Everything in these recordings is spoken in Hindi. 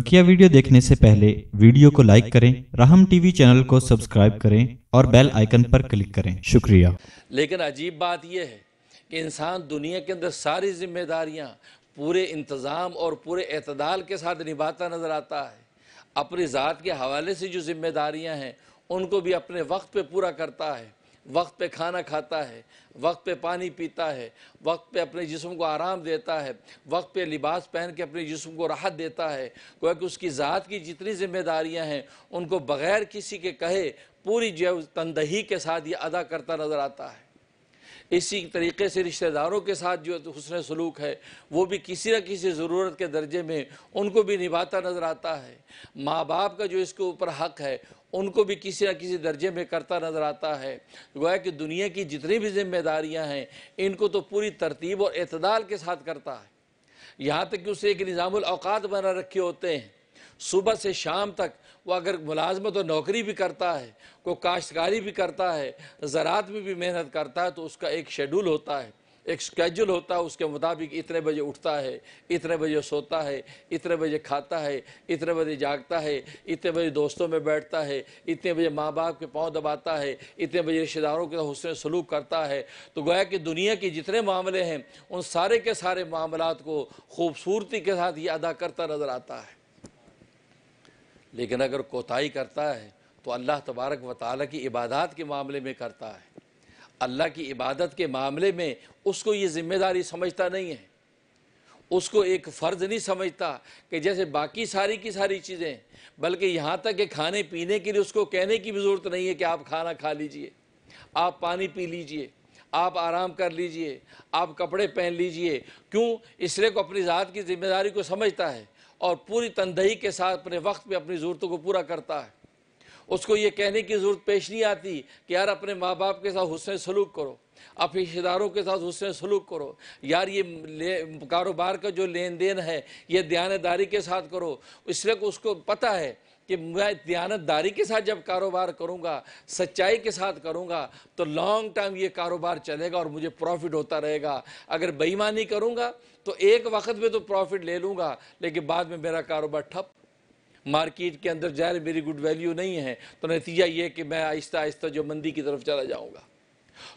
बकिया वीडियो देखने से पहले वीडियो को लाइक करें राहम टीवी चैनल को सब्सक्राइब करें और बेल आइकन पर क्लिक करें शुक्रिया लेकिन अजीब बात यह है कि इंसान दुनिया के अंदर सारी जिम्मेदारियां पूरे इंतज़ाम और पूरे अतदाल के साथ निभाता नज़र आता है अपनी ज़ात के हवाले से जो जिम्मेदारियाँ हैं उनको भी अपने वक्त पर पूरा करता है वक्त पे खाना खाता है वक्त पे पानी पीता है वक्त पे अपने जिस्म को आराम देता है वक्त पे लिबास पहन के अपने जिस्म को राहत देता है गोया कि उसकी ज़ात की जितनी जिम्मेदारियां हैं उनको बग़ैर किसी के कहे पूरी जो तनदही के साथ ये अदा करता नज़र आता है इसी तरीके से रिश्तेदारों के साथ जो हसन सलूक है वो भी किसी न किसी ज़रूरत के दर्जे में उनको भी निभाता नज़र आता है माँ बाप का जो इसके ऊपर हक है उनको भी किसी न किसी दर्जे में करता नज़र आता है गोया कि दुनिया की जितनी भी जिम्मेदारियाँ हैं इनको तो पूरी तरतीब और अतदाल के साथ करता है यहाँ तक कि उसे एक अवकात बना रखे होते हैं सुबह से शाम तक वह अगर मुलाजमत और नौकरी भी करता है कोई काश्तकारी भी करता है ज़रात में भी मेहनत करता है तो उसका एक शेड्यूल होता है एक स्केड्यूल होता है उसके मुताबिक इतने बजे उठता है इतने बजे सोता है इतने बजे खाता है इतने बजे जागता है इतने बजे दोस्तों में बैठता है इतने बजे माँ बाप के पाँव दबाता है इतने बजे रिश्तेदारों के हुसन सलूक करता है तो गोया कि दुनिया के जितने मामले हैं उन सारे के सारे मामला को खूबसूरती के साथ ये अदा करता नज़र आता है लेकिन अगर कोताही करता है तो अल्लाह तबारक वाली की इबादत के मामले में करता है अल्लाह की इबादत के मामले में उसको ये ज़िम्मेदारी समझता नहीं है उसको एक फ़र्ज़ नहीं समझता कि जैसे बाकी सारी की सारी चीज़ें बल्कि यहाँ तक कि खाने पीने के लिए उसको कहने की भी ज़रूरत नहीं है कि आप खाना खा लीजिए आप पानी पी लीजिए आप आराम कर लीजिए आप कपड़े पहन लीजिए क्यों इसलिए को अपनी ज़ात की ज़िम्मेदारी को समझता है और पूरी तनदही के साथ अपने वक्त में अपनी ज़रूरतों को पूरा करता है उसको ये कहने की ज़रूरत पेश नहीं आती कि यार अपने माँ बाप के साथ हुसन सलूक करो आप रिश्तेदारों के साथ हुसन सलूक करो यार ये कारोबार का जो लेन देन है ये दयानतदारी के साथ करो इसलिए उसको पता है कि मैं दयानतदारी के साथ जब कारोबार करूँगा सच्चाई के साथ करूँगा तो लॉन्ग टर्म ये कारोबार चलेगा और मुझे प्रॉफिट होता रहेगा अगर बेईमानी करूँगा तो एक वक्त में तो प्रॉफिट ले लूँगा लेकिन बाद में मेरा कारोबार ठप मार्केट के अंदर जाहिर मेरी गुड वैल्यू नहीं है तो नतीजा ये कि मैं आहिस्ता आहिस्ता जो मंदी की तरफ चला जाऊँगा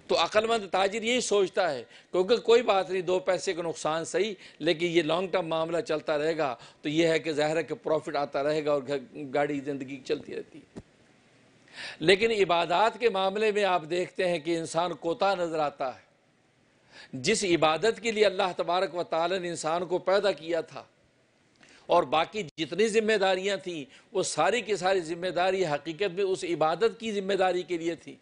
तो अक्लमंद ताजिर यही सोचता है क्योंकि कोई बात नहीं दो पैसे का नुकसान सही लेकिन ये लॉन्ग टर्म मामला चलता रहेगा तो ये है कि ज़ाहिर है कि प्रॉफिट आता रहेगा और गाड़ी ज़िंदगी चलती रहती है लेकिन इबादत के मामले में आप देखते हैं कि इंसान कोता नज़र आता है जिस इबादत के लिए अल्लाह तबारक व ताली ने इंसान को पैदा किया था और बाकी जितनी जिम्मेदारियां थीं वो सारी की सारी जिम्मेदारी हकीकत में उस इबादत की जिम्मेदारी के लिए थी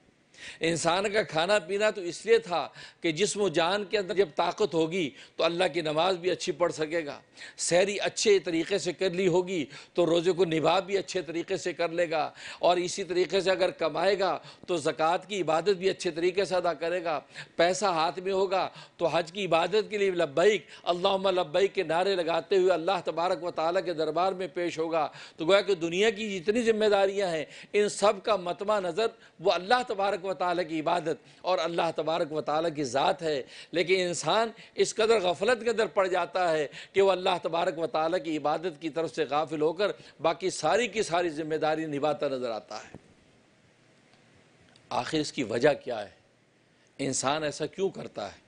इंसान का खाना पीना तो इसलिए था कि जिसम जान के अंदर जब ताकत होगी तो अल्लाह की नमाज भी अच्छी पढ़ सकेगा सैरी अच्छे तरीके से कर ली होगी तो रोज़े को निभा भी अच्छे तरीके से कर लेगा और इसी तरीके से अगर कमाएगा तो ज़क़़त की इबादत भी अच्छे तरीके से अदा करेगा पैसा हाथ में होगा तो हज की इबादत के लिए लब्बैक अल्लाह लब्बैक के नारे लगाते हुए अल्लाह तबारक व ताली के दरबार में पेश होगा तो गोया कि दुनिया की जितनी जिम्मेदारियाँ हैं इन सब का मतमा नज़र वो अल्लाह तबारक तबारक व ताली की इबादत और अल्लाह तबारक व ताली की ज़ात है लेकिन इंसान इस कदर गफलत के अंदर पड़ जाता है कि वह अल्लाह तबारक व ताली की इबादत की तरफ से गाफिल होकर बाकी सारी की सारी जिम्मेदारी निभाता नज़र आता है आखिर इसकी वजह क्या है इंसान ऐसा क्यों करता है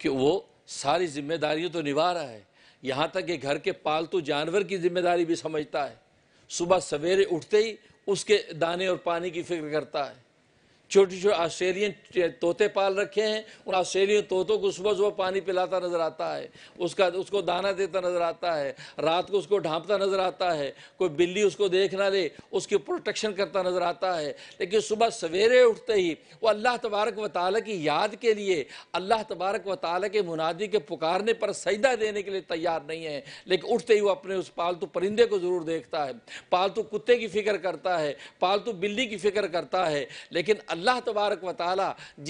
कि वो सारी जिम्मेदारियों तो निभा रहा है यहाँ तक कि घर के पालतू जानवर की जिम्मेदारी भी समझता है सुबह सवेरे उठते ही उसके दाने और पानी की फिक्र करता है छोटे छोटे ऑस्ट्रेलियन तोते पाल रखे हैं उन ऑस्ट्रेलियन तोतों को सुबह सुबह पानी पिलाता नजर आता है उसका उसको दाना देता नजर आता है रात को उसको ढांपता नजर आता है कोई बिल्ली उसको देख ना ले उसकी प्रोटेक्शन करता नजर आता है लेकिन सुबह सवेरे उठते ही वो अल्लाह तबारक व ताल की याद के लिए अल्लाह तबारक व ताल के मुनादी के पुकारने पर सजदा देने के लिए तैयार नहीं है लेकिन उठते ही वो अपने उस पालतू परिंदे को ज़रूर देखता है पालतू कुत्ते की फ़िक्र करता है पालतू बिल्ली की फ़िक्र करता है लेकिन अल्लाह तबारक व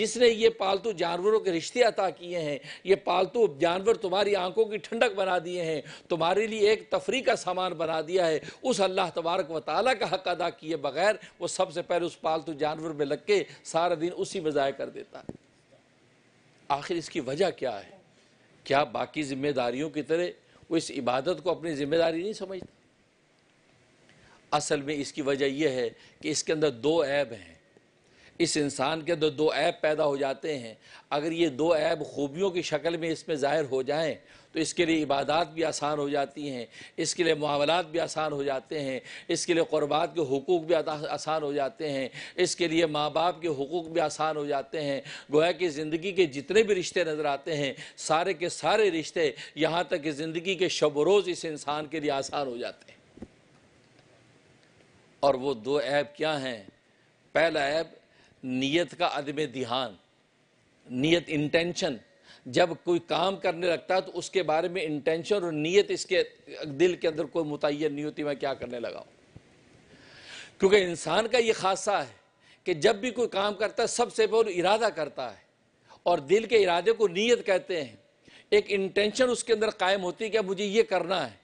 जिसने ये पालतू जानवरों के रिश्ते अता किए हैं ये पालतू जानवर तुम्हारी आंखों की ठंडक बना दिए हैं तुम्हारे लिए एक तफरी का सामान बना दिया है उस अल्लाह तबारक व का हक अदा किए बगैर वो सबसे पहले उस पालतू जानवर में लग के सारा दिन उसी में ज़ाय कर देता है आखिर इसकी वजह क्या है क्या बाकी जिम्मेदारियों की तरह वो इस इबादत को अपनी जिम्मेदारी नहीं समझता असल में इसकी वजह यह है कि इसके अंदर दो ऐब हैं इस इंसान के अंदर दो ऐब पैदा हो जाते हैं अगर ये दो ऐब खूबियों की शक्ल में इसमें ज़ाहिर हो जाएं तो इसके लिए इबादत भी आसान हो जाती हैं इसके लिए मामलत भी आसान हो जाते हैं इसके लिए क़ुरबात के हकूक़ भी आसान हो जाते हैं इसके लिए माँ बाप के हकूक़ भी आसान हो जाते हैं गोया कि ज़िंदगी के जितने भी रिश्ते नज़र आते हैं सारे के सारे रिश्ते यहाँ तक कि ज़िंदगी के शब रोज़ इस इंसान के लिए आसान हो जाते हैं और वो दो ऐब क्या हैं पहला ऐब नीयत का अदम ध्यान नीयत इंटेंशन जब कोई काम करने लगता है तो उसके बारे में इंटेंशन और नीयत इसके दिल के अंदर कोई मुतन नहीं होती मैं क्या करने लगा क्योंकि इंसान का ये खासा है कि जब भी कोई काम करता है सबसे पहले इरादा करता है और दिल के इरादे को नीयत कहते हैं एक इंटेंशन उसके अंदर कायम होती है कि मुझे ये करना है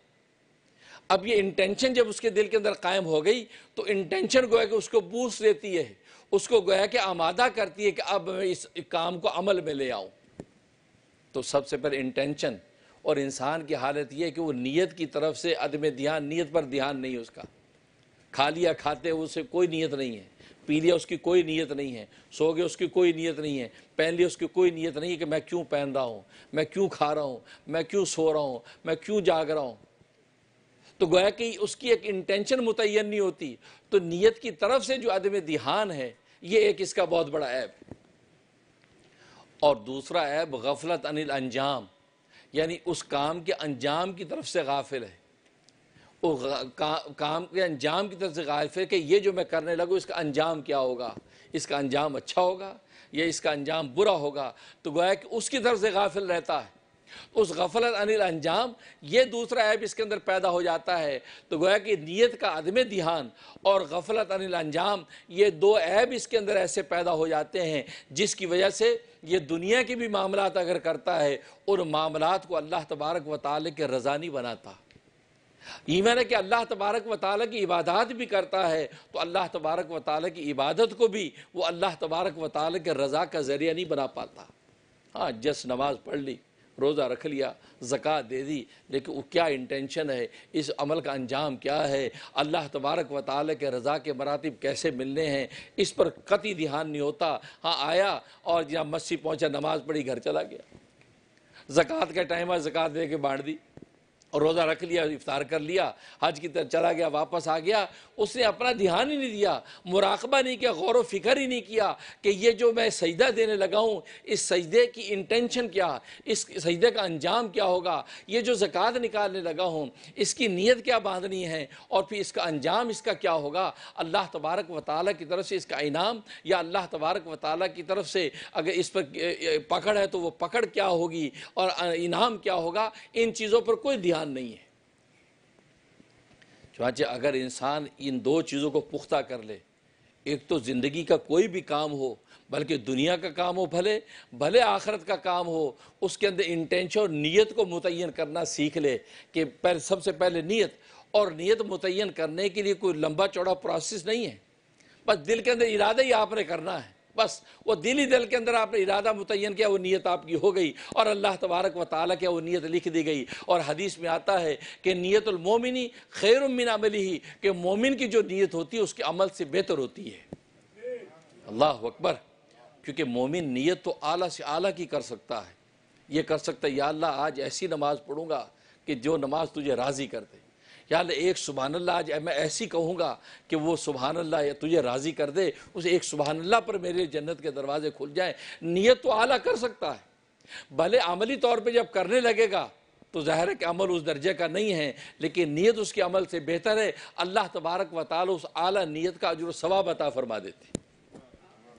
अब ये इंटेंशन जब उसके दिल के अंदर कायम हो गई तो इंटेंशन गोया कि उसको बूस देती है उसको गोया कि आमादा करती है कि अब मैं इस काम को अमल में ले आऊं तो सबसे पहले इंटेंशन और इंसान की हालत यह है कि वो नीयत की तरफ से अदम ध्यान नीयत पर ध्यान नहीं उसका खा लिया खाते उसे कोई नीयत नहीं है पी लिया उसकी कोई नीयत नहीं है सो गए उसकी कोई नीयत नहीं है पहन लिया उसकी कोई नीयत नहीं है कि मैं क्यों पहन रहा हूँ मैं क्यों खा रहा हूँ मैं क्यों सो रहा हूँ मैं क्यों जाग रहा हूँ तो गोया कि उसकी एक इंटेंशन मुतन नहीं होती तो नीयत की तरफ से जो अदम ध्यान है ये एक इसका बहुत बड़ा ऐप और दूसरा ऐप गफलत अनिल अंजाम यानी उस काम के अंजाम की तरफ से गाफिल है वो का, काम के अंजाम की तरफ से गाफिल कि ये जो मैं करने लगूँ इसका अंजाम क्या होगा इसका अंजाम अच्छा होगा या इसका अंजाम बुरा होगा तो गोया कि उसकी तरफ से गाफिल रहता है उस गफलत अनिल अंजाम ये दूसरा ऐप इसके अंदर पैदा हो जाता है तो गोया कि नीयत का अदम दिहान और गफलत अनिल अंजाम ये दो ऐप इसके अंदर ऐसे पैदा हो जाते हैं जिसकी वजह से ये दुनिया के भी मामला अगर करता है उन मामला को अल्लाह तबारक व ताल के रजानी बनाता ईमान है कि अल्लाह तबारक व की इबादत भी करता है तो अल्लाह तबारक व की इबादत को भी वो अल्लाह तबारक व के रज़ा का ज़रिया नहीं बना पाता हाँ जस नमाज पढ़ ली रोज़ा रख लिया जक़ात दे दी लेकिन वो क्या इंटेंशन है इस अमल का अंजाम क्या है अल्लाह तबारक व ताल के रज़ा के मरातब कैसे मिलने हैं इस पर कति ध्यान नहीं होता हाँ आया और जहाँ मस्जिद पहुँचा नमाज़ पढ़ी घर चला गया जक़ात का टाइम है ज़क़़त दे के बाँट दी और रोज़ा रख लिया इफ्तार कर लिया हज की तरह चला गया वापस आ गया उसने अपना ध्यान ही नहीं दिया मुराकबा नहीं किया गौर फिक्र ही नहीं किया कि ये जो मैं सजदा देने लगा हूँ इस सजदे की इंटेंशन क्या इस सजदे का अंजाम क्या होगा ये जो ज़क़़त निकालने लगा हूँ इसकी नीयत क्या बांधनी है और फिर इसका अंजाम इसका क्या होगा अल्लाह तबारक व ताली की तरफ से इसका इनाम या अल्लाह तबारक व ताली की तरफ से अगर इस पर पकड़ है तो वो पकड़ क्या होगी और इनाम क्या होगा इन चीज़ों पर कोई ध्यान इंसान नहीं है चुनाचे अगर इंसान इन दो चीज़ों को पुख्ता कर ले एक तो ज़िंदगी का कोई भी काम हो बल्कि दुनिया का काम हो भले भले आखरत का काम हो उसके अंदर इंटेंशन और नीयत को मुतन करना सीख ले कि पहले सबसे पहले नीयत और नीयत मुतन करने के लिए कोई लंबा चौड़ा प्रोसेस नहीं है बस दिल के अंदर इरादा ही आपने करना है बस वो दिली दिल के अंदर आपने इरादा मुतन किया वो नीयत आपकी हो गई और अल्लाह तबारक व ताली क्या वो नीयत लिख दी गई और हदीस में आता है कि नीयतमोमिनी खैर मिन अमली ही कि मोमिन की जो नीयत होती है उसके अमल से बेहतर होती है अल्लाह अकबर क्योंकि मोमिन नीयत तो आला से आला की कर सकता है ये कर सकता है या अल्लाह आज ऐसी नमाज़ पढ़ूंगा कि जो नमाज़ तुझे राज़ी कर दे या एक सुबहान अल्लाह आज मैं ऐसी कहूँगा कि वो सुबहान अल्लाह तुझे राज़ी कर दे उस एक सुबहान अल्लाह पर मेरे जन्नत के दरवाजे खुल जाएँ नीयत तो आला कर सकता है भले अमली तौर पर जब करने लगेगा तो ज़ाहिर है कि अमल उस दर्जे का नहीं है लेकिन नीयत उसके अमल से बेहतर है अल्लाह तबारक व ताल उस आला नीयत का अजुर सवाब अता फरमा देते